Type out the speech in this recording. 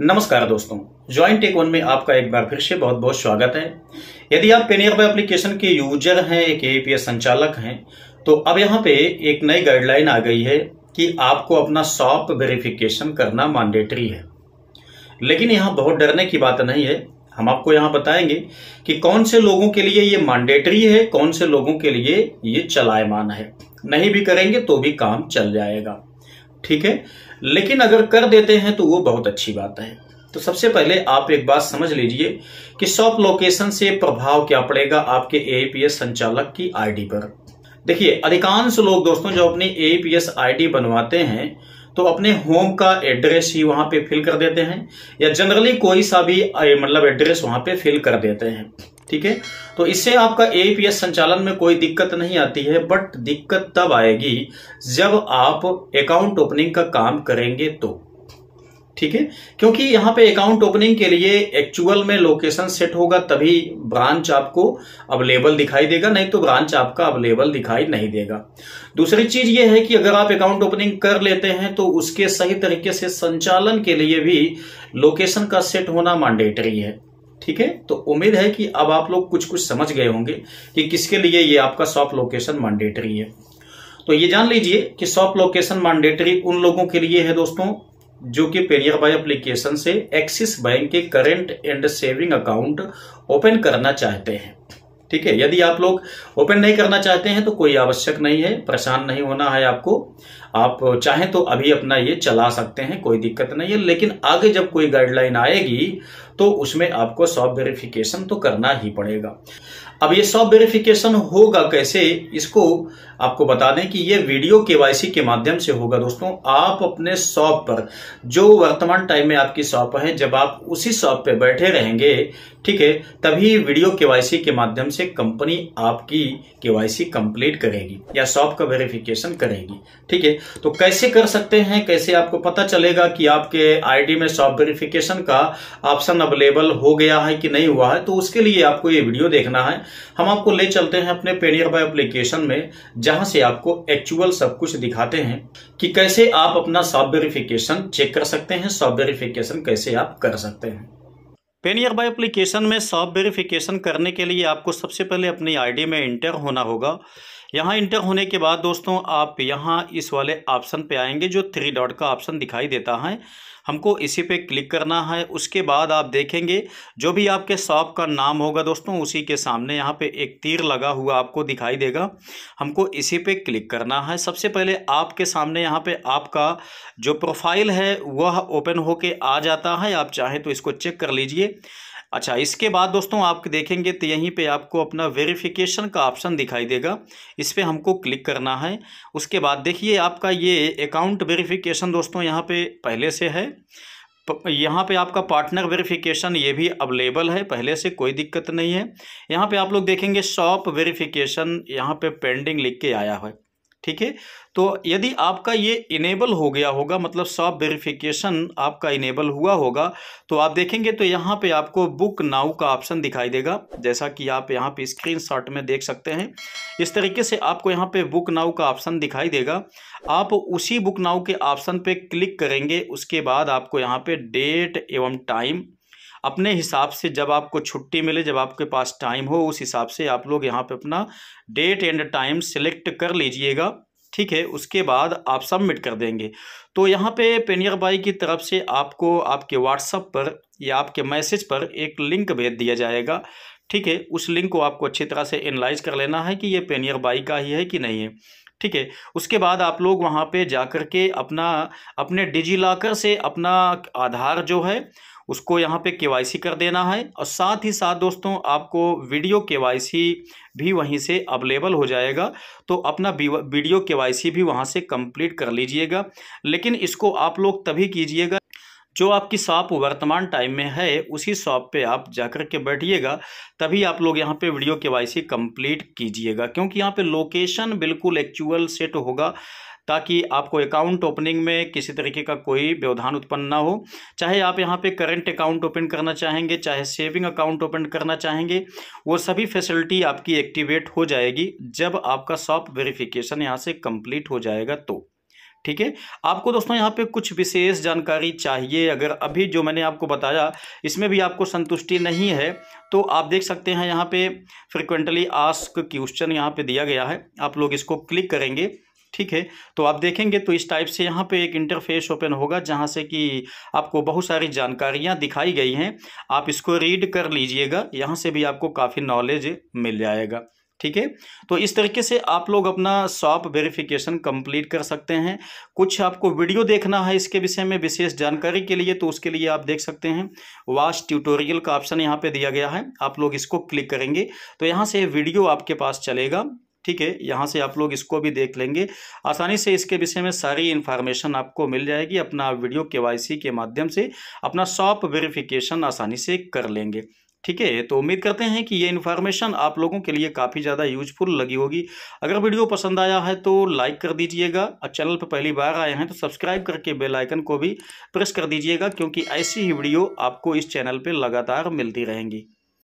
नमस्कार दोस्तों joint take one में आपका एक बार फिर से बहुत बहुत स्वागत है यदि आप पेनियर एप्लीकेशन के यूजर हैं एक एपीएस संचालक हैं तो अब यहाँ पे एक नई गाइडलाइन आ गई है कि आपको अपना शॉप वेरिफिकेशन करना मैंडेटरी है लेकिन यहाँ बहुत डरने की बात नहीं है हम आपको यहाँ बताएंगे कि कौन से लोगों के लिए ये मैंडेटरी है कौन से लोगों के लिए ये चलायमान है नहीं भी करेंगे तो भी काम चल जाएगा ठीक है लेकिन अगर कर देते हैं तो वो बहुत अच्छी बात है तो सबसे पहले आप एक बात समझ लीजिए कि शॉप लोकेशन से प्रभाव क्या पड़ेगा आपके एपीएस संचालक की आईडी पर देखिए अधिकांश लोग दोस्तों जो अपनी एपीएस आईडी बनवाते हैं तो अपने होम का एड्रेस ही वहां पे फिल कर देते हैं या जनरली कोई सा भी मतलब एड्रेस वहां पे फिल कर देते हैं ठीक है तो इससे आपका ए संचालन में कोई दिक्कत नहीं आती है बट दिक्कत तब आएगी जब आप अकाउंट ओपनिंग का काम करेंगे तो ठीक है क्योंकि यहां पे अकाउंट ओपनिंग के लिए एक्चुअल में लोकेशन सेट होगा तभी ब्रांच आपको अवेलेबल दिखाई देगा नहीं तो ब्रांच आपका अवेलेबल दिखाई नहीं देगा दूसरी चीज ये है कि अगर आप अकाउंट ओपनिंग कर लेते हैं तो उसके सही तरीके से संचालन के लिए भी लोकेशन का सेट होना मैंडेटरी है ठीक है तो उम्मीद है कि अब आप लोग कुछ कुछ समझ गए होंगे कि किसके लिए ये आपका शॉप लोकेशन मैंडेटरी है तो ये जान लीजिए कि शॉप लोकेशन मैंडेटरी उन लोगों के लिए है दोस्तों जो कि पेरियर बाई एप्लीकेशन से एक्सिस बैंक के current and saving account open करना चाहते हैं ठीक है यदि आप लोग ओपन नहीं करना चाहते हैं तो कोई आवश्यक नहीं है परेशान नहीं होना है आपको आप चाहें तो अभी अपना ये चला सकते हैं कोई दिक्कत नहीं है लेकिन आगे जब कोई गाइडलाइन आएगी तो उसमें आपको सॉफ्ट वेरिफिकेशन तो करना ही पड़ेगा अब ये सब वेरिफिकेशन होगा कैसे इसको आपको बता दें कि ये वीडियो केवाईसी के माध्यम से होगा दोस्तों आप अपने शॉप पर जो वर्तमान टाइम में आपकी शॉप है जब आप उसी शॉप पे बैठे रहेंगे ठीक है तभी वीडियो केवाईसी के माध्यम से कंपनी आपकी केवाईसी कंप्लीट करेगी या शॉप का वेरिफिकेशन करेगी ठीक है तो कैसे कर सकते हैं कैसे आपको पता चलेगा कि आपके आईडी में शॉप वेरिफिकेशन का ऑप्शन अवेलेबल हो गया है कि नहीं हुआ है तो उसके लिए आपको ये वीडियो देखना है हम आपको ले चलते हैं अपने पेडियर बाय एप्लीकेशन में जहां से आपको एक्चुअल सब कुछ दिखाते हैं कि कैसे आप अपना सॉफ्ट वेरिफिकेशन चेक कर सकते हैं सॉफ्ट वेरिफिकेशन कैसे आप कर सकते हैं पेनियर बाय एप्लीकेशन में सॉफ्ट वेरिफिकेशन करने के लिए आपको सबसे पहले अपनी आईडी में इंटर होना होगा यहाँ इंटर होने के बाद दोस्तों आप यहाँ इस वाले ऑप्शन पे आएंगे जो थ्री डॉट का ऑप्शन दिखाई देता है हमको इसी पे क्लिक करना है उसके बाद आप देखेंगे जो भी आपके शॉप का नाम होगा दोस्तों उसी के सामने यहाँ पे एक तीर लगा हुआ आपको दिखाई देगा हमको इसी पे क्लिक करना है सबसे पहले आपके सामने यहाँ पे आपका जो प्रोफाइल है वह ओपन होके आ जाता है आप चाहें तो इसको चेक कर लीजिए अच्छा इसके बाद दोस्तों आप देखेंगे तो यहीं पे आपको अपना वेरिफिकेशन का ऑप्शन दिखाई देगा इस पर हमको क्लिक करना है उसके बाद देखिए आपका ये अकाउंट वेरिफिकेशन दोस्तों यहाँ पे पहले से है यहाँ पे आपका पार्टनर वेरिफिकेशन ये भी अवेलेबल है पहले से कोई दिक्कत नहीं है यहाँ पे आप लोग देखेंगे शॉप वेरिफिकेशन यहाँ पे पेंडिंग लिख के आया है ठीक है तो यदि आपका ये इनेबल हो गया होगा मतलब सॉफ्ट वेरिफिकेशन आपका इनेबल हुआ होगा तो आप देखेंगे तो यहाँ पे आपको बुक नाउ का ऑप्शन दिखाई देगा जैसा कि आप यहाँ पे स्क्रीनशॉट में देख सकते हैं इस तरीके से आपको यहाँ पे बुक नाउ का ऑप्शन दिखाई देगा आप उसी बुक नाउ के ऑप्शन पे क्लिक करेंगे उसके बाद आपको यहाँ पे डेट एवं टाइम अपने हिसाब से जब आपको छुट्टी मिले जब आपके पास टाइम हो उस हिसाब से आप लोग यहाँ पे अपना डेट एंड टाइम सेलेक्ट कर लीजिएगा ठीक है उसके बाद आप सबमिट कर देंगे तो यहाँ पे पेनियर बाई की तरफ से आपको आपके व्हाट्सअप पर या आपके मैसेज पर एक लिंक भेज दिया जाएगा ठीक है उस लिंक को आपको अच्छी तरह से एनालाइज कर लेना है कि ये पेनियर बाई का ही है कि नहीं है ठीक है उसके बाद आप लोग वहाँ पे जाकर के अपना अपने डिजी लॉकर से अपना आधार जो है उसको यहाँ पे के कर देना है और साथ ही साथ दोस्तों आपको वीडियो के भी वहीं से अवेलेबल हो जाएगा तो अपना वीडियो के भी वहाँ से कंप्लीट कर लीजिएगा लेकिन इसको आप लोग तभी कीजिएगा जो आपकी शॉप वर्तमान टाइम में है उसी शॉप पे आप जाकर के बैठिएगा तभी आप लोग यहाँ पे वीडियो के वाई सी कंप्लीट कीजिएगा क्योंकि यहाँ पे लोकेशन बिल्कुल एक्चुअल सेट होगा ताकि आपको अकाउंट ओपनिंग में किसी तरीके का कोई व्यवधान उत्पन्न ना हो चाहे आप यहाँ पे करंट अकाउंट ओपन करना चाहेंगे चाहे सेविंग अकाउंट ओपन करना चाहेंगे वो सभी फैसिलिटी आपकी एक्टिवेट हो जाएगी जब आपका सॉप वेरिफिकेशन यहाँ से कंप्लीट हो जाएगा तो ठीक है आपको दोस्तों यहाँ पे कुछ विशेष जानकारी चाहिए अगर अभी जो मैंने आपको बताया इसमें भी आपको संतुष्टि नहीं है तो आप देख सकते हैं यहाँ पे फ्रिक्वेंटली आस्क क्वेश्चन यहाँ पे दिया गया है आप लोग इसको क्लिक करेंगे ठीक है तो आप देखेंगे तो इस टाइप से यहाँ पे एक इंटरफेस ओपन होगा जहाँ से कि आपको बहुत सारी जानकारियाँ दिखाई गई हैं आप इसको रीड कर लीजिएगा यहाँ से भी आपको काफ़ी नॉलेज मिल जाएगा ठीक है तो इस तरीके से आप लोग अपना शॉप वेरिफिकेशन कंप्लीट कर सकते हैं कुछ आपको वीडियो देखना है इसके विषय में विशेष जानकारी के लिए तो उसके लिए आप देख सकते हैं वास्ट ट्यूटोरियल का ऑप्शन यहाँ पे दिया गया है आप लोग इसको क्लिक करेंगे तो यहाँ से वीडियो आपके पास चलेगा ठीक है यहाँ से आप लोग इसको भी देख लेंगे आसानी से इसके विषय में सारी इन्फॉर्मेशन आपको मिल जाएगी अपना वीडियो के के माध्यम से अपना शॉप वेरिफिकेशन आसानी से कर लेंगे ठीक है तो उम्मीद करते हैं कि ये इन्फॉर्मेशन आप लोगों के लिए काफ़ी ज़्यादा यूजफुल लगी होगी अगर वीडियो पसंद आया है तो लाइक कर दीजिएगा और चैनल पर पहली बार आए हैं तो सब्सक्राइब करके बेल आइकन को भी प्रेस कर दीजिएगा क्योंकि ऐसी ही वीडियो आपको इस चैनल पर लगातार मिलती रहेंगी